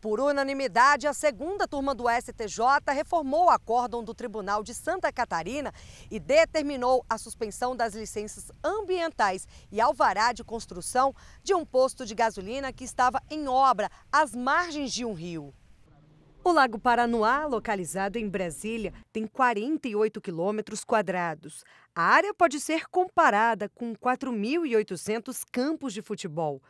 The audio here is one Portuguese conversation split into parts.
Por unanimidade, a segunda turma do STJ reformou o acórdão do Tribunal de Santa Catarina e determinou a suspensão das licenças ambientais e alvará de construção de um posto de gasolina que estava em obra às margens de um rio. O Lago Paranoá, localizado em Brasília, tem 48 quilômetros quadrados. A área pode ser comparada com 4.800 campos de futebol.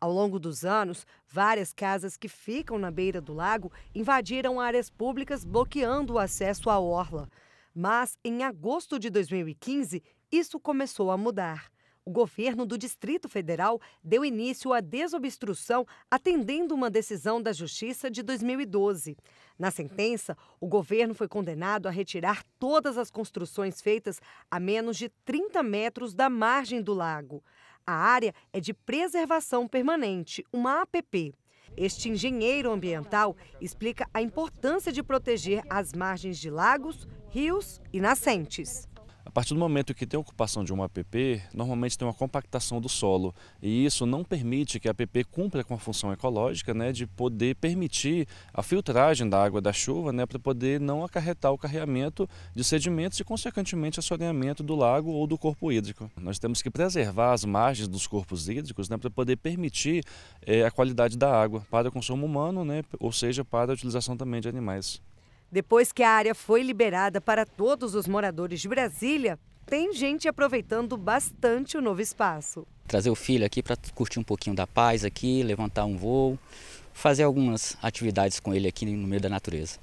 Ao longo dos anos, várias casas que ficam na beira do lago invadiram áreas públicas bloqueando o acesso à orla. Mas em agosto de 2015, isso começou a mudar. O governo do Distrito Federal deu início à desobstrução, atendendo uma decisão da Justiça de 2012. Na sentença, o governo foi condenado a retirar todas as construções feitas a menos de 30 metros da margem do lago. A área é de preservação permanente, uma APP. Este engenheiro ambiental explica a importância de proteger as margens de lagos, rios e nascentes. A partir do momento que tem ocupação de uma APP, normalmente tem uma compactação do solo e isso não permite que a APP cumpra com a função ecológica né, de poder permitir a filtragem da água da chuva né, para poder não acarretar o carreamento de sedimentos e, consequentemente, o assoreamento do lago ou do corpo hídrico. Nós temos que preservar as margens dos corpos hídricos né, para poder permitir eh, a qualidade da água para o consumo humano, né, ou seja, para a utilização também de animais. Depois que a área foi liberada para todos os moradores de Brasília, tem gente aproveitando bastante o novo espaço. Trazer o filho aqui para curtir um pouquinho da paz aqui, levantar um voo, fazer algumas atividades com ele aqui no meio da natureza.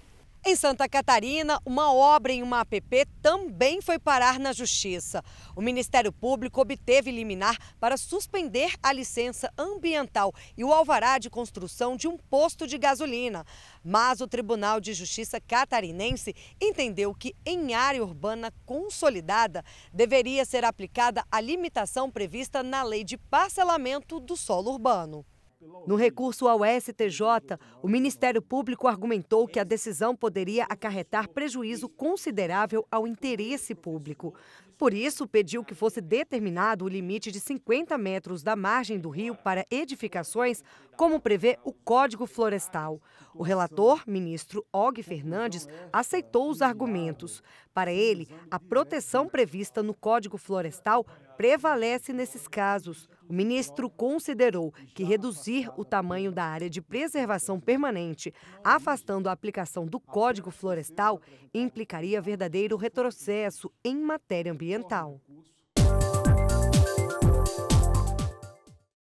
Em Santa Catarina, uma obra em uma APP também foi parar na Justiça. O Ministério Público obteve liminar para suspender a licença ambiental e o alvará de construção de um posto de gasolina. Mas o Tribunal de Justiça catarinense entendeu que, em área urbana consolidada, deveria ser aplicada a limitação prevista na lei de parcelamento do solo urbano. No recurso ao STJ, o Ministério Público argumentou que a decisão poderia acarretar prejuízo considerável ao interesse público. Por isso, pediu que fosse determinado o limite de 50 metros da margem do rio para edificações, como prevê o Código Florestal. O relator, ministro Og Fernandes, aceitou os argumentos. Para ele, a proteção prevista no Código Florestal prevalece nesses casos. O ministro considerou que reduzir o tamanho da área de preservação permanente, afastando a aplicação do Código Florestal, implicaria verdadeiro retrocesso em matéria ambiental ambiental